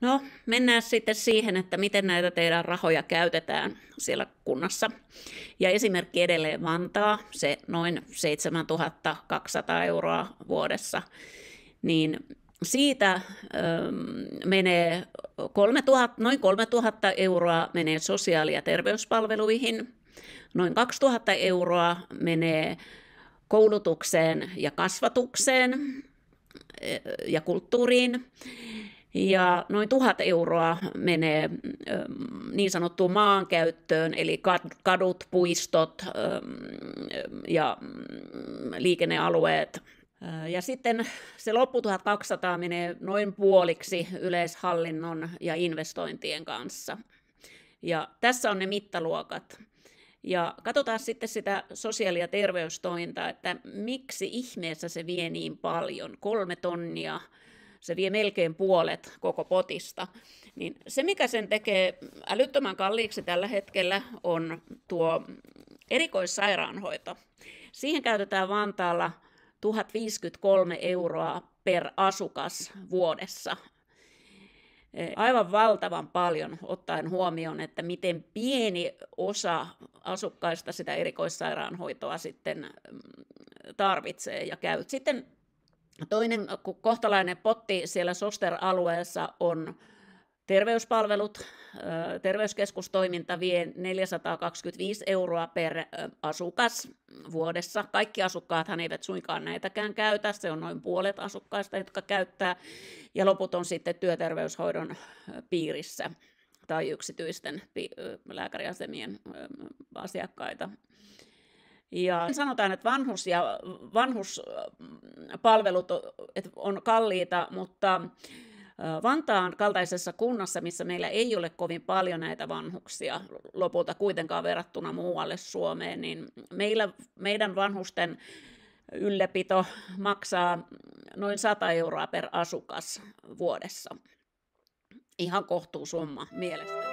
No, mennään sitten siihen, että miten näitä teidän rahoja käytetään siellä kunnassa. Ja esimerkki edelleen Vantaa, se noin 7200 euroa vuodessa, niin siitä öö, menee 3000, noin 3000 euroa menee sosiaali- ja terveyspalveluihin, noin 2000 euroa menee koulutukseen ja kasvatukseen ja kulttuuriin, ja noin tuhat euroa menee niin sanottuun maankäyttöön, eli kadut, puistot ja mm, liikennealueet. Ja sitten se loppu 1200 menee noin puoliksi yleishallinnon ja investointien kanssa. Ja tässä on ne mittaluokat. Ja katsotaan sitten sitä sosiaali- ja terveystointa, että miksi ihmeessä se vie niin paljon, kolme tonnia se vie melkein puolet koko potista. Niin se, mikä sen tekee älyttömän kalliiksi tällä hetkellä, on tuo erikoissairaanhoito. Siihen käytetään Vantaalla 1053 euroa per asukas vuodessa. E, aivan valtavan paljon ottaen huomioon, että miten pieni osa asukkaista sitä erikoissairaanhoitoa sitten mm, tarvitsee ja käy. Sitten Toinen äh, kohtalainen potti siellä Soster-alueessa on terveyspalvelut. Äh, terveyskeskustoiminta vie 425 euroa per äh, asukas vuodessa. Kaikki asukkaathan eivät suinkaan näitäkään käytä. Se on noin puolet asukkaista, jotka käyttää. Ja loput on sitten työterveyshoidon piirissä tai yksityisten lääkäriasemien asiakkaita. Ja sanotaan, että vanhus ja vanhuspalvelut äh, on kalliita, mutta äh, Vantaan kaltaisessa kunnassa, missä meillä ei ole kovin paljon näitä vanhuksia lopulta kuitenkaan verrattuna muualle Suomeen, niin meillä, meidän vanhusten ylläpito maksaa noin 100 euroa per asukas vuodessa. Ihan kohtuusumma mielestäni.